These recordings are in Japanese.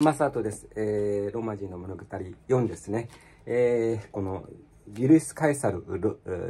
マサトです、えー、ローマ人の物語4ですね、えー、このユリス・カイサル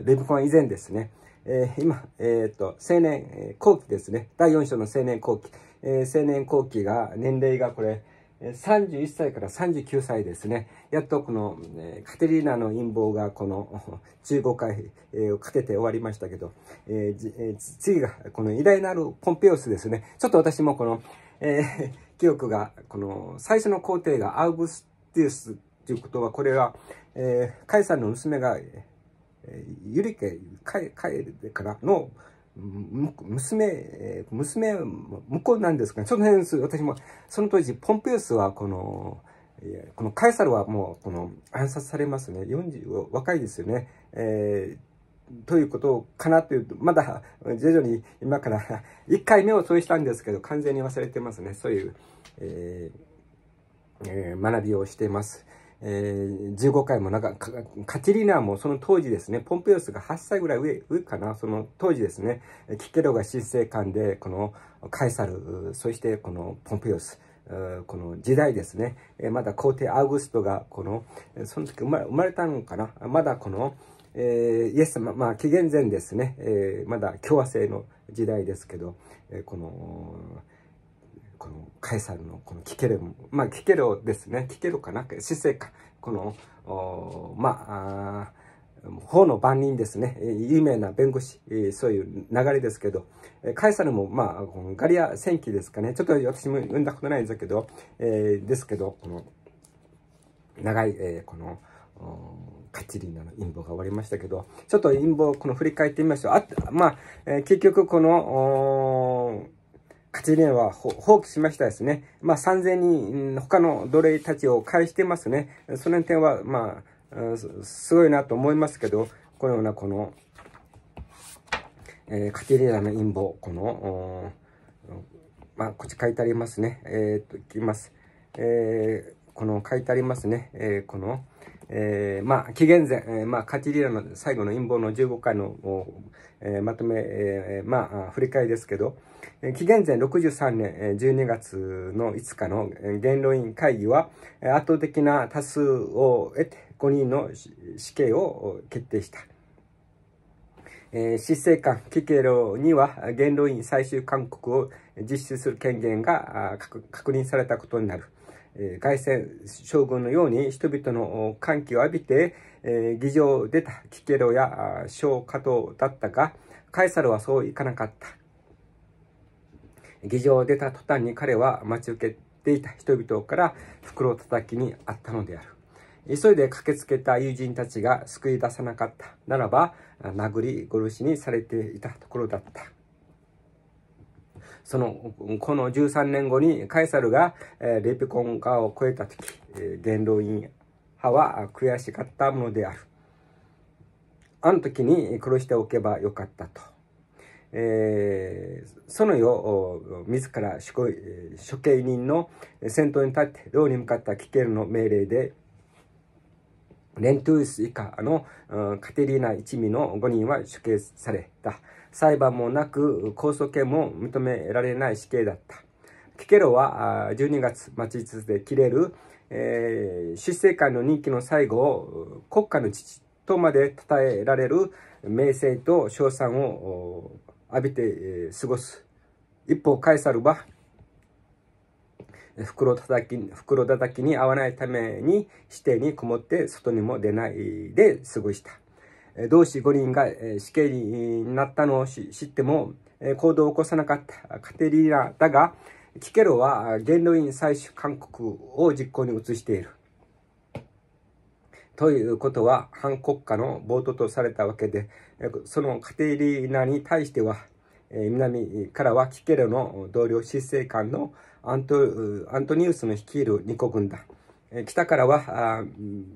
レブコン以前ですね、えー、今、えーと、青年後期ですね第4章の青年後期、えー、青年後期が年齢がこれ31歳から39歳ですねやっとこのカテリーナの陰謀がこの15 回をかけて終わりましたけど、えー、次がこの偉大なるポンペオスですねちょっと私もこの、えー記憶が、この最初の皇帝がアウグスティウスということは、これは、えー、カイサルの娘が、えー、ユリケ、カエカエルからの娘、娘、向こうなんですが、その辺です、私も、その当時、ポンペウスは、この、このカエサルはもう、この、暗殺されますね。40、若いですよね。えーということかなというと、まだ徐々に今から1回目をそうしたんですけど、完全に忘れてますね。そういう、えーえー、学びをしています。えー、15回もなんか、カチリーナもその当時ですね、ポンペオスが8歳ぐらい上、上かな、その当時ですね、キケロが新生官で、このカエサル、そしてこのポンペオス、この時代ですね、まだ皇帝アウグストが、この、その時生まれたのかな、まだこの、えー、イエス様、まあ、紀元前ですね、えー、まだ共和制の時代ですけど、えー、この、このカエサルのこのキケレまあ、キケロですね、キケロかな、死生か、この、まあ、法の番人ですね、有名な弁護士、そういう流れですけど、カエサルも、まあ、このガリア戦記ですかね、ちょっと私も読んだことないんだけど、えー、ですけど、この、長い、えー、この、カチリーナの陰謀が終わりましたけど、ちょっと陰謀この振り返ってみましょう。あまあ、えー、結局この、カチリーナは放棄しましたですね。まあ、3000人、他の奴隷たちを返してますね。その点は、まあ、すごいなと思いますけど、このようなこの、えー、カチリーナの陰謀、この、まあ、こっち書いてありますね。えー、っと、いきます。えー、この書いてありますね。えー、この、えー、まあ、紀元前、えー、まあ、カチリラの最後の陰謀の15回の、えー、まとめ、えー、まあ、振り返りですけど、えー、紀元前63年12月の5日の元老院会議は、圧倒的な多数を得て5人の死刑を決定した。えー、執政官キケロには元老院最終勧告を実施する権限が確認されたことになる。凱旋将軍のように人々の歓喜を浴びて、えー、議場を出たキケロや小加藤だったが、カエサルはそういかなかった。議場を出た途端に彼は待ち受けていた人々から袋叩きにあったのである。急いで駆けつけた友人たちが救い出さなかったならば、殴り殺しにされていたところだった。その、この13年後にカエサルが、えー、レピコン化を超えた時、えー、元老院派は悔しかったものである。あの時に殺しておけばよかったと。えー、そのを自ら処刑人の先頭に立って、牢に向かった危険の命令で、レントゥース以下の、うん、カテリーナ一味の5人は処刑された。裁判もなく、控訴権も認められない死刑だった。キケロは12月末日で切れる、えー、出政官の任期の最後を国家の父とまで称えられる名声と称賛を浴びて過ごす。一方、カエサルは袋叩き、袋叩きに合わないために、指定にこもって外にも出ないで過ごした。同志5人が死刑になったのを知っても、行動を起こさなかったカテリーナだが、キケロは元老院採取勧告を実行に移している。ということは、反国家の暴徒とされたわけで、そのカテリーナに対しては、南からはキケロの同僚執政官のアントアントニウスの率いる2個軍団、北からは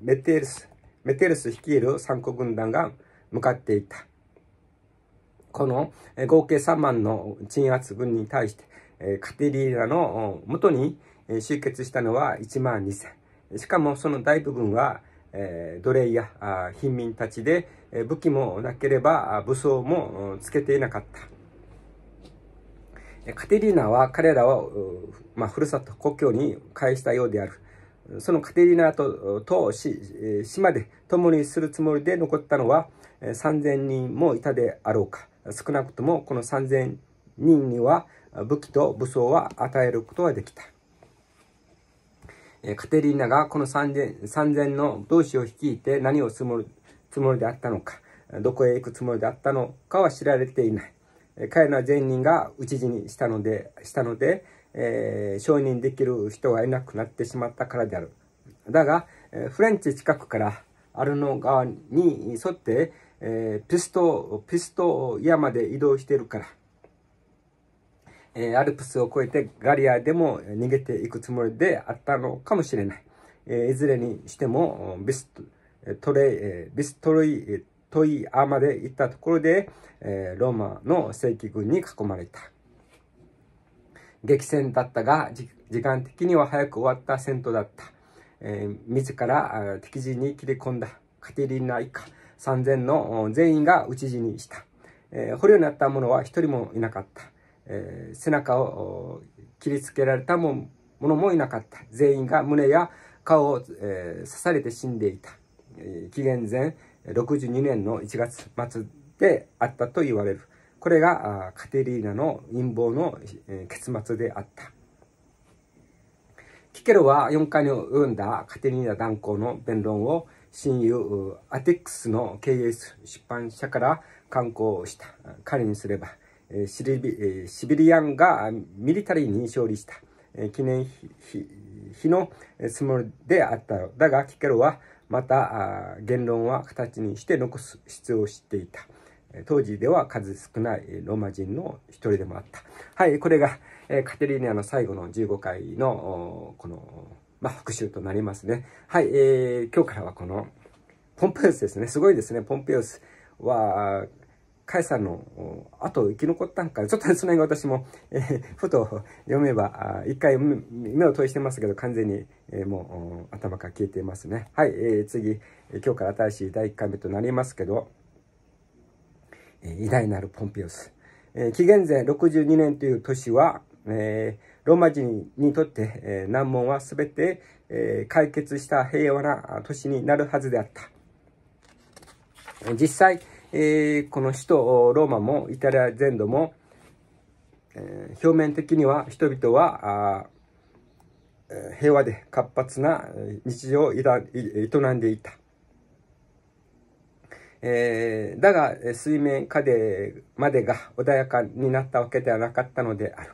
メテルス、メテルス率いる3個軍団が向かっていた。この合計3万の鎮圧軍に対して、カテリーナの元に集結したのは1万2000。しかもその大部分は奴隷や貧民たちで武器もなければ武装もつけていなかった。カテリーナは彼らを、まあ、ふるさと故郷に返したようである。そのカテリーナとと島で共にするつもりで残ったのは3000人もいたであろうか。少なくともこの3000人には武器と武装は与えることができた。カテリーナがこの3000 3000の同志を率いて何を積もつもりであったのか、どこへ行くつもりであったのかは知られていない。彼ら全人が討ち死にしたので、したので、えー、承認できる人がいなくなってしまったからである。だが、フレンチ近くからアルノ側に沿って、えー、ピスト、ピスト山で移動しているから、えー、アルプスを越えてガリアでも逃げていくつもりであったのかもしれない。えー、いずれにしても、ビスト、トレイ、ビストロイ、遠いアまで行ったところで、えー、ローマの正規軍に囲まれた。激戦だったが、時間的には早く終わった戦闘だった。えー、自ら敵陣に切り込んだカテリーナ一家3000の全員が討ち死にした。えー、捕虜になった者は一人もいなかった。えー、背中を切りつけられたも者もいなかった。全員が胸や顔を、えー、刺されて死んでいた。えー、紀元前62年の1月末であったと言われる。これがカテリーナの陰謀の結末であった。キケロは4回に及んだカテリーナ断交の弁論を親友アテックスの経営出版社から刊行した。彼にすればシビシビリアンがミリタリーに勝利した記念日のつもりであっただがキケロはまた言論は形にして残す必要を知っていた当時では数少ないローマ人の一人でもあったはいこれがカテリーニャの最後の15回のこの、まあ、復習となりますねはい、えー、今日からはこのポンペウスですねすごいですねポンペウスはカエさんの後生き残ったんか、ちょっとその辺が私も、えー、ふと読めば、一回目を通してますけど、完全に、えー、もう頭から消えていますね。はい、えー、次、今日から新しい第1回目となりますけど、え偉大なるポンピオス。え紀元前62年という年は、えローマ人にとって、え難問は全て、え解決した平和な年になるはずであった。実際、えー、この首都ローマもイタリア全土も、えー、表面的には人々は平和で活発な日常を営んでいた。えー、だが水面下でまでが穏やかになったわけではなかったのである、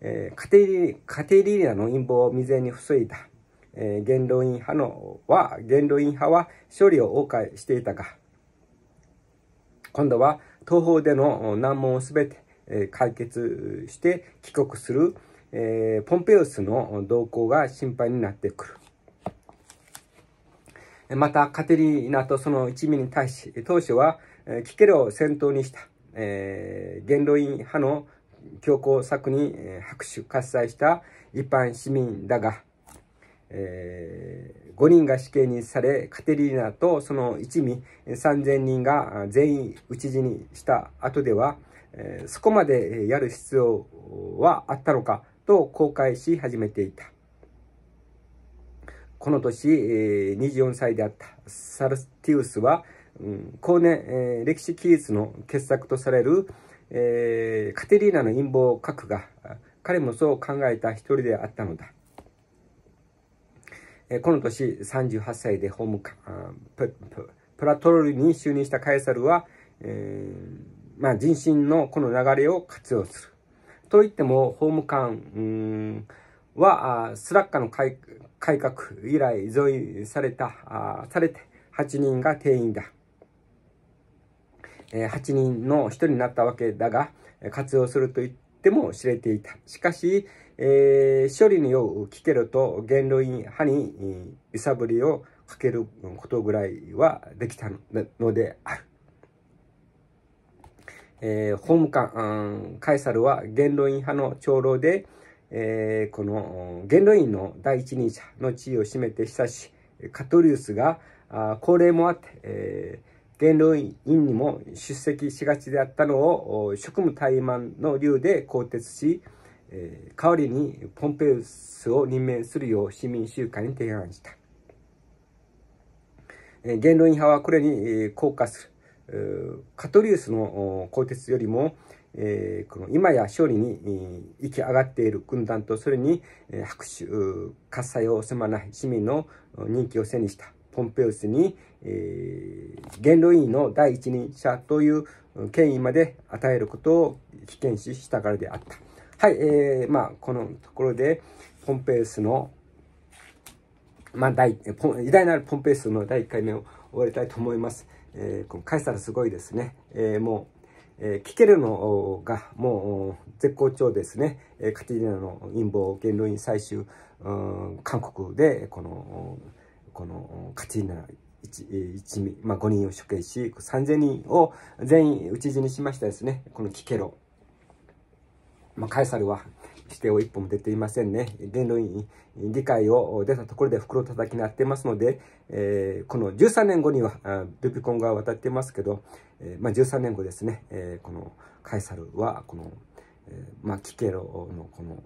えー、カテリカテリーナの陰謀を未然に防いだ、えー、元老院派のは元老院派は勝利を謳歌していたが今度は東方での難問を全て解決して帰国する、えポンペウスの動向が心配になってくる。また、カテリーナとその一味に対し、当初は、キケロを先頭にした、え元老院派の強硬策に拍手喝采した一般市民だが、えー、5人が死刑にされ、カテリーナとその一味3000人が全員討ち死にした後では、えー、そこまでやる必要はあったのかと後悔し始めていた。この年、えー、24歳であったサルティウスは、うん、後年、えー、歴史記述の傑作とされる、えー、カテリーナの陰謀を書くが、彼もそう考えた一人であったのだ。この年38歳でホームプラトロルに就任したカエサルは、えー、まあ、人身のこの流れを活用する。といっても、法務官は、スラッカの改革以来、増員された、されて8人が定員だ。8人の人になったわけだが、活用すると言っても知れていた。しかし、えー、処理によう聞けると元老院派に揺さぶりをかけることぐらいはできたのである。えー、法務官、カエサルは元老院派の長老で、えー、この元老院の第一人者の地位を占めて久し、カトリウスが高齢もあって、えー、元老院にも出席しがちであったのを職務怠慢の理由で更迭し、えー、代わりにポンペウスを任命するよう市民集会に提案した。えー、言論派はこれに、えー、抗する。カトリウスの更迭よりも、えー、この今や勝利に行き上がっている軍団とそれに拍手喝采を惜しまない市民の人気を背にしたポンペウスに、えー、元老院の第一人者という権威まで与えることを危険視したからであった。はい、えー、まあ、このところで、ポンペイスの、まあ、大、偉大なるポンペイスの第1回目を終わりたいと思います。えー、この返したらすごいですね。えー、もう、えー、聞けるのがもう絶好調ですね。えカティリナの陰謀、元老院うん、韓国で、この、このカティリナ一一まあ、5人を処刑し、3000人を全員討ち死にしましたですね。このキケロ。まあ、カエサルは指定を一歩も出ていませんね。言論委員、議会を出たところで袋叩きになってますので、えー、この13年後には、ルピコンが渡ってますけど、えー、まあ、13年後ですね、えー、このカエサルは、この、えー、まあ、キケロのこの、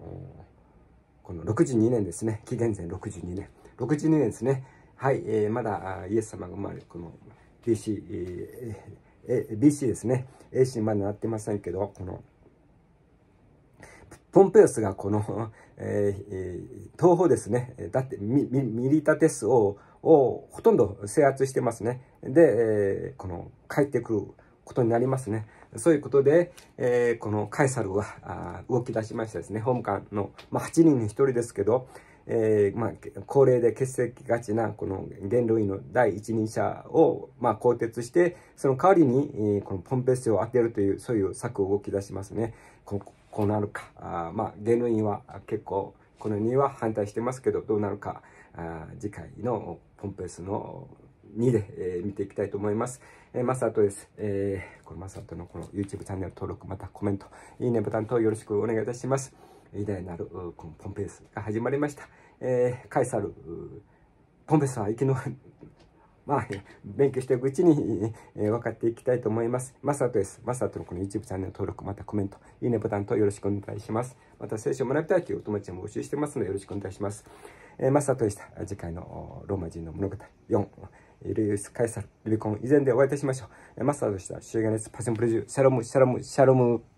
この62年ですね、紀元前62年、62年ですね、はい、えー、まだイエス様が生まれ、この BC、えー、BC ですね、AC まだなってませんけど、この、ポンペオスがこの、えー、東方ですね、だってミリタテスををほとんど制圧してますね。で、えー、この帰ってくることになりますね。そういうことで、えー、このカエサルは動き出しましたですね。務官の、まあ、8人に1人ですけど、えーまあ、高齢で欠席がちなこの元老院の第一人者を、まあ、更迭してその代わりに、えー、このポンペスを当てるというそういう策を動き出しますねここうなるかあ、まあ、元老院は結構この2は反対してますけどどうなるかあ次回のポンペスの2で、えー、見ていきたいと思います。えー、マサトです。えー、このマサトのこの YouTube チャンネル登録、またコメント、いいねボタン等よろしくお願いいたします。偉大なるこのポンペイスが始まりました。えー、カイサル、ポンペイスは生きの、まあ、勉強していくうちに、えー、分かっていきたいと思います。マサトです。マサトのこの YouTube チャンネル登録、またコメント、いいねボタンとよろしくお願いします。また聖書を学びたいというお友達も募集してますのでよろしくお願いします。えー、マサトでした。次回のローマ人の物語4、ルース・カイサル、リビコン以前でお会いいたしましょう。マサトでした。シューガネス・パセンプレジュー、シャロム、シャロム、シャロム。